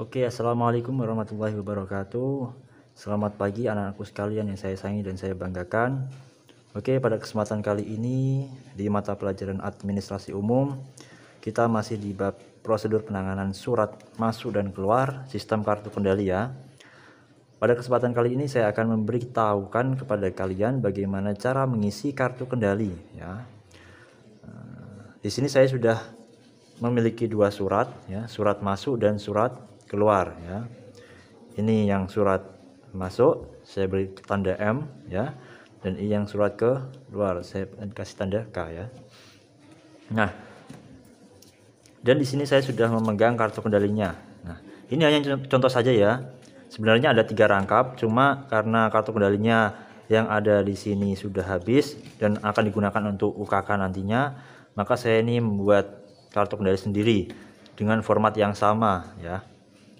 Oke, assalamualaikum warahmatullahi wabarakatuh. Selamat pagi anak-anakku sekalian yang saya sayangi dan saya banggakan. Oke, pada kesempatan kali ini di mata pelajaran administrasi umum kita masih di bab prosedur penanganan surat masuk dan keluar sistem kartu kendali ya. Pada kesempatan kali ini saya akan memberitahukan kepada kalian bagaimana cara mengisi kartu kendali ya. Eh, di sini saya sudah memiliki dua surat ya, surat masuk dan surat keluar ya. Ini yang surat masuk saya beri tanda M ya dan ini yang surat ke luar saya kasih tanda K ya. Nah, dan di sini saya sudah memegang kartu kendalinya. Nah, ini hanya contoh saja ya Sebenarnya ada tiga rangkap, cuma karena kartu kendalinya yang ada di sini sudah habis dan akan digunakan untuk UKK nantinya, maka saya ini membuat kartu kendali sendiri dengan format yang sama ya.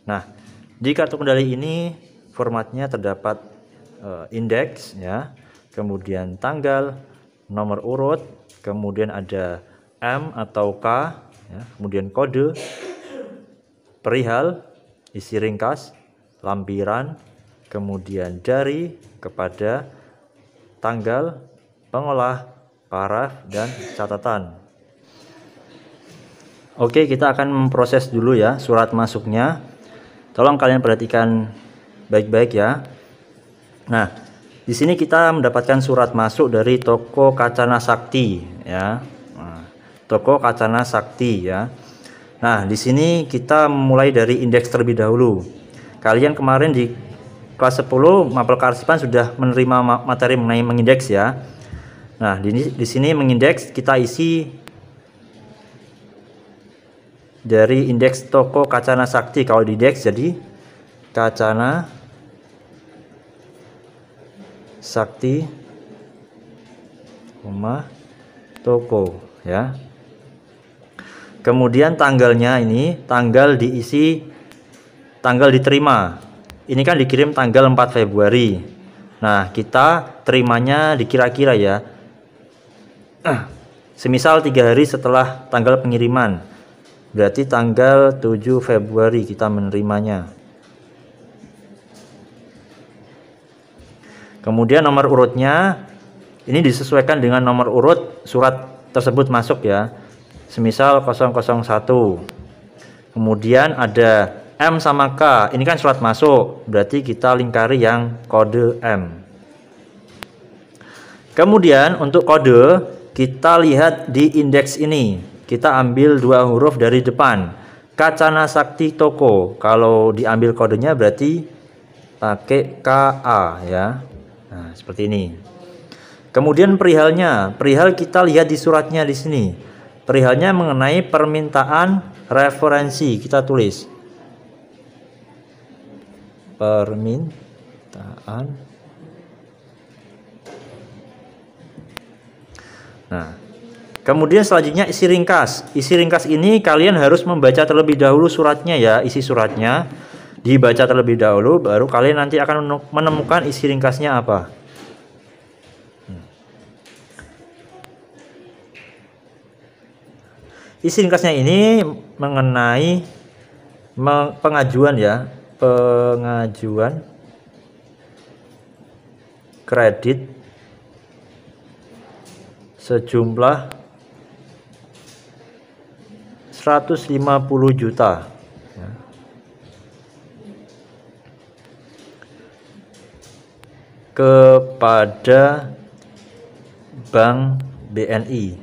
Nah, di kartu kendali ini formatnya terdapat uh, indeks ya, kemudian tanggal, nomor urut, kemudian ada M atau K, ya, kemudian kode, perihal, isi ringkas, lampiran, kemudian jari kepada tanggal, pengolah, paraf, dan catatan. Oke, kita akan memproses dulu ya surat masuknya. Tolong kalian perhatikan baik-baik ya. Nah, di sini kita mendapatkan surat masuk dari toko Kacana Sakti ya. Nah, toko Kacana Sakti ya. Nah, di sini kita mulai dari indeks terlebih dahulu. Kalian kemarin di kelas 10 mapel karsipan sudah menerima materi mengenai mengindeks ya. Nah, di, di sini mengindeks kita isi dari indeks toko Kacana Sakti. Kalau di indeks jadi Kacana Sakti rumah toko ya. Kemudian tanggalnya ini tanggal diisi tanggal diterima ini kan dikirim tanggal 4 Februari nah kita terimanya dikira-kira ya semisal tiga hari setelah tanggal pengiriman berarti tanggal 7 Februari kita menerimanya kemudian nomor urutnya ini disesuaikan dengan nomor urut surat tersebut masuk ya semisal 001 kemudian ada M sama K ini kan surat masuk berarti kita lingkari yang kode M kemudian untuk kode kita lihat di indeks ini kita ambil dua huruf dari depan kacana sakti toko kalau diambil kodenya berarti pakai KA ya nah seperti ini kemudian perihalnya perihal kita lihat di suratnya di sini perihalnya mengenai permintaan referensi kita tulis permintaan. Nah, kemudian selanjutnya isi ringkas. Isi ringkas ini kalian harus membaca terlebih dahulu suratnya ya, isi suratnya dibaca terlebih dahulu baru kalian nanti akan menemukan isi ringkasnya apa. Hmm. Isi ringkasnya ini mengenai pengajuan ya pengajuan kredit sejumlah 150 juta ya. kepada Bank BNI.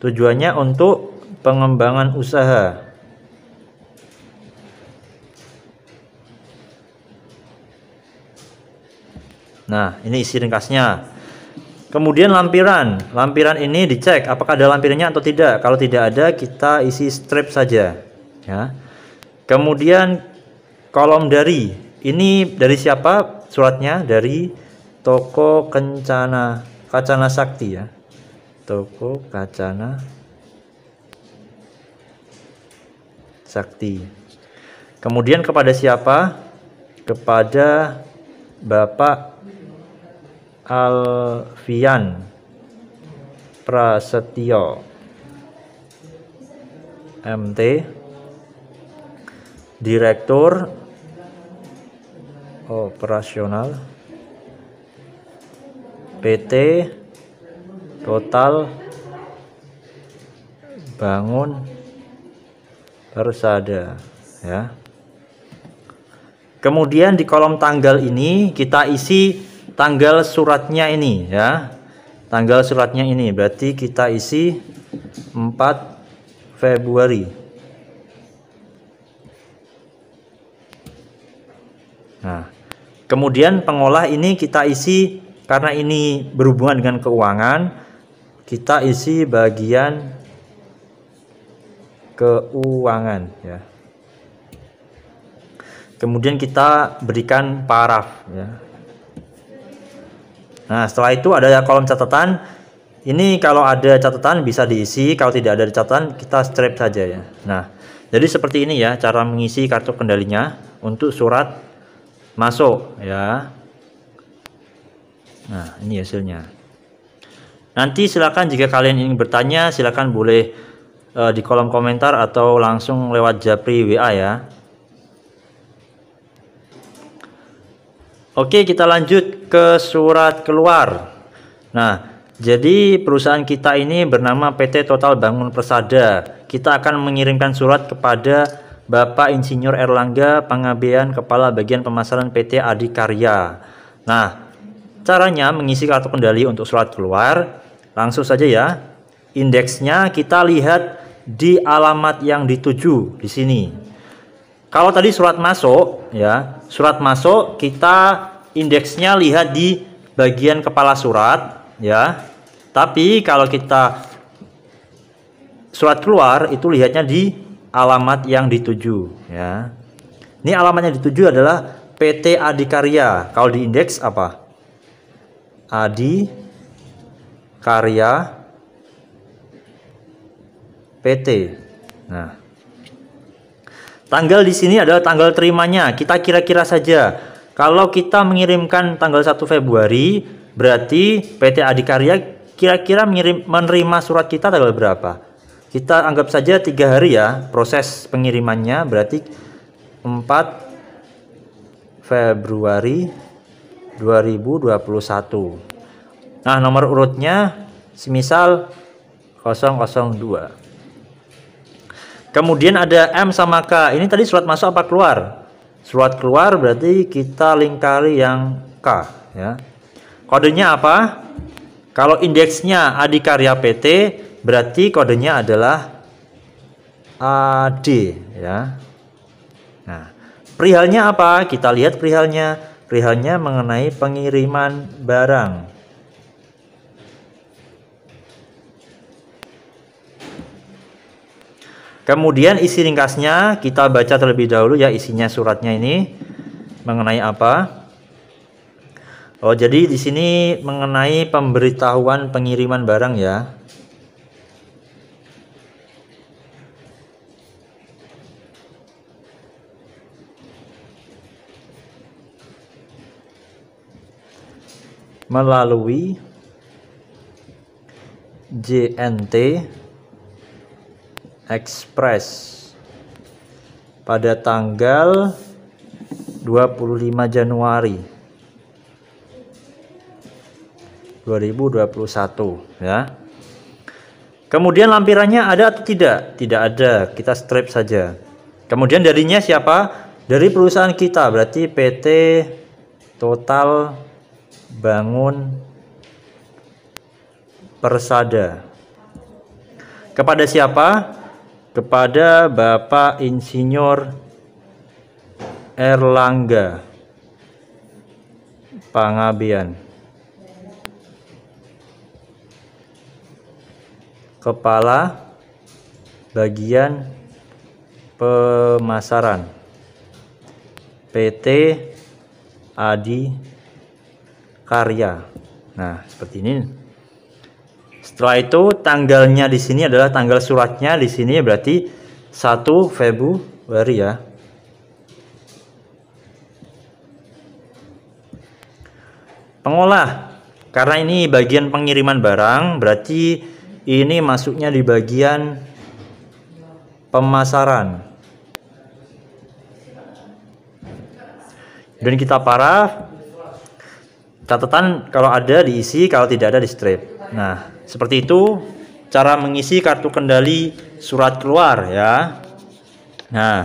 Tujuannya untuk pengembangan usaha Nah, ini isi ringkasnya. Kemudian lampiran. Lampiran ini dicek apakah ada lampirannya atau tidak. Kalau tidak ada, kita isi strip saja. Ya. Kemudian kolom dari. Ini dari siapa suratnya? Dari Toko Kencana Kacana Sakti ya. Toko Kacana Sakti. Kemudian kepada siapa? Kepada Bapak Alfian Prasetyo MT Direktur Operasional PT Total Bangun Persada ya. Kemudian di kolom tanggal ini kita isi tanggal suratnya ini ya tanggal suratnya ini berarti kita isi 4 Februari nah kemudian pengolah ini kita isi karena ini berhubungan dengan keuangan kita isi bagian keuangan ya kemudian kita berikan paraf ya Nah, setelah itu ada kolom catatan. Ini kalau ada catatan bisa diisi, kalau tidak ada catatan kita strip saja ya. Nah, jadi seperti ini ya cara mengisi kartu kendalinya untuk surat masuk ya. Nah, ini hasilnya. Nanti silakan jika kalian ingin bertanya silakan boleh uh, di kolom komentar atau langsung lewat Japri WA ya. Oke, kita lanjut ke surat keluar. Nah, jadi perusahaan kita ini bernama PT Total Bangun Persada. Kita akan mengirimkan surat kepada Bapak Insinyur Erlangga Pangabean Kepala Bagian Pemasaran PT Adikarya. Nah, caranya mengisi kartu kendali untuk surat keluar. Langsung saja ya. Indeksnya kita lihat di alamat yang dituju di sini. Kalau tadi surat masuk ya, surat masuk kita indeksnya lihat di bagian kepala surat ya. Tapi kalau kita surat keluar itu lihatnya di alamat yang dituju ya. Ini alamatnya dituju adalah PT Adikarya. Kalau di indeks apa? Adi Karya PT. Nah, Tanggal di sini adalah tanggal terimanya. Kita kira-kira saja. Kalau kita mengirimkan tanggal 1 Februari, berarti PT Adikarya kira-kira menerima surat kita tanggal berapa? Kita anggap saja tiga hari ya proses pengirimannya. Berarti 4 Februari 2021. Nah, nomor urutnya semisal 002. Kemudian ada M sama K. Ini tadi surat masuk apa keluar? Surat keluar berarti kita lingkari yang K ya. Kodenya apa? Kalau indeksnya adikarya PT berarti kodenya adalah AD ya. Nah, perihalnya apa? Kita lihat perihalnya. Perihalnya mengenai pengiriman barang. Kemudian isi ringkasnya kita baca terlebih dahulu ya isinya suratnya ini mengenai apa? Oh, jadi di sini mengenai pemberitahuan pengiriman barang ya. melalui JNT Express pada tanggal 25 Januari 2021 ya. Kemudian lampirannya ada atau tidak? Tidak ada, kita strip saja. Kemudian darinya siapa? Dari perusahaan kita, berarti PT Total Bangun Persada. Kepada siapa? kepada Bapak Insinyur Erlangga Pangabian Kepala Bagian Pemasaran PT Adi Karya. Nah, seperti ini. Setelah itu tanggalnya di sini adalah tanggal suratnya di sini berarti 1 Februari ya. Pengolah. Karena ini bagian pengiriman barang, berarti ini masuknya di bagian pemasaran. Dan kita parah catatan kalau ada diisi, kalau tidak ada di strip. Nah, seperti itu cara mengisi kartu kendali surat keluar ya. Nah,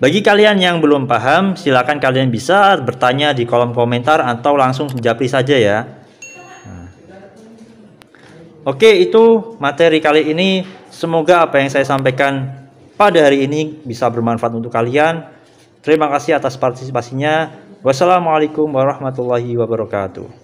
bagi kalian yang belum paham, silahkan kalian bisa bertanya di kolom komentar atau langsung japri saja ya. Nah. Oke, itu materi kali ini. Semoga apa yang saya sampaikan pada hari ini bisa bermanfaat untuk kalian. Terima kasih atas partisipasinya. Wassalamualaikum warahmatullahi wabarakatuh.